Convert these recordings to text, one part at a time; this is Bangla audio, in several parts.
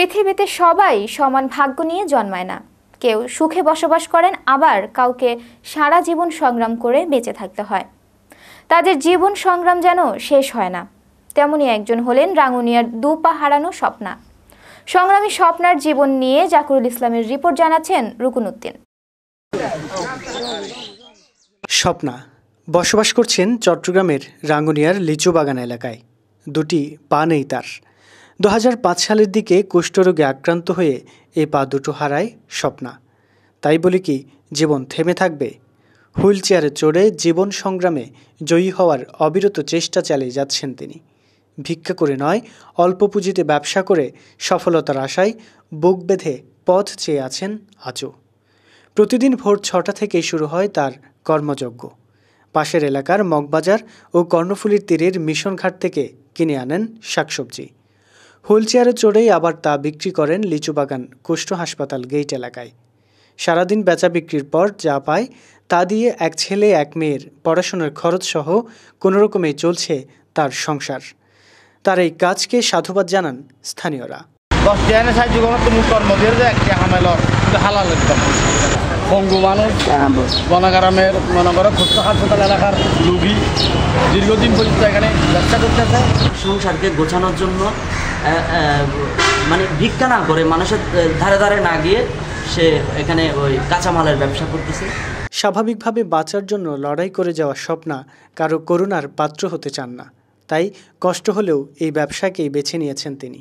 পৃথিবীতে সবাই সমান ভাগ্য নিয়ে জন্মায় না কেউ সুখে বসবাস করেন আবার কাউকে সারা জীবন সংগ্রাম করে বেঁচে থাকতে হয় তাদের জীবন সংগ্রাম যেন শেষ হয় না তেমনই একজন হলেন রাঙ্গুনিয়ার দুপা হারানো স্বপ্না সংগ্রামী স্বপ্নার জীবন নিয়ে জাকরুল ইসলামের রিপোর্ট জানাচ্ছেন রুকুন উদ্দিন স্বপ্না বসবাস করছেন চট্টগ্রামের রাঙ্গুনিয়ার লিচু বাগান এলাকায় দুটি পা নেই তার দু সালের দিকে কুষ্ঠরোগে আক্রান্ত হয়ে এ পা দুটো হারায় স্বপ্না তাই বলি কি জীবন থেমে থাকবে হুইল চেয়ারে চড়ে জীবন সংগ্রামে জয়ী হওয়ার অবিরত চেষ্টা চালিয়ে যাচ্ছেন তিনি ভিক্ষা করে নয় অল্প পুঁজিতে ব্যবসা করে সফলতার আশায় বুক বেঁধে পথ চেয়ে আছেন আজও প্রতিদিন ভোর ছটা থেকেই শুরু হয় তার কর্মযজ্ঞ পাশের এলাকার মগবাজার ও কর্ণফুলির তীরের মিশনঘাট থেকে কিনে আনেন শাকসবজি হুইলচেয়ারে চড়েই আবার তা বিক্রি করেন লিচু বাগান কুষ্ঠ হাসপাতাল গেইট এলাকায় সারাদিন বেচা বিক্রির পর যা পায় তা দিয়ে এক ছেলে এক মেয়ের পড়াশোনার খরচ সহ কোনোরকমে চলছে তার সংসার তার এই কাজকে সাধুবাদ জানান স্থানীয়রা দশ টিয়ানে সাহায্য করো তুমি কর্মদের যে একটি পঙ্গু মানুষ বনাগ্রামের মনে করো খুস্ত হাসপাতাল এলাকার রুগী দীর্ঘদিন পর্যন্ত এখানে ব্যবসা করতেছে সংসারকে গোছানোর জন্য মানে ভিক্ষা না করে মানুষের ধারে ধারে না গিয়ে সে এখানে ওই কাঁচামালের ব্যবসা করতেছে স্বাভাবিকভাবে বাঁচার জন্য লড়াই করে যাওয়া স্বপ্না কারো করুণার পাত্র হতে চান না তাই কষ্ট হলেও এই ব্যবসাকেই বেছে নিয়েছেন তিনি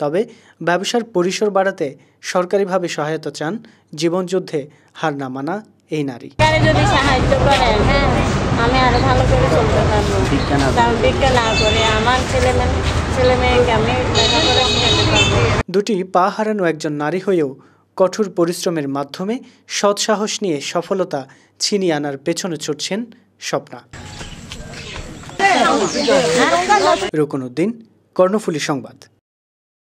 তবে ব্যবসার পরিসর বাড়াতে সরকারিভাবে সহায়তা চান জীবনযুদ্ধে হার না মানা এই নারী সাহায্য করেন হ্যাঁ, দুটি পা হারানো একজন নারী হয়েও কঠোর পরিশ্রমের মাধ্যমে সৎসাহস নিয়ে সফলতা ছিনিয়ে আনার পেছনে ছুটছেন স্বপ্না রুকনুদ্দিন কর্ণফুলী সংবাদ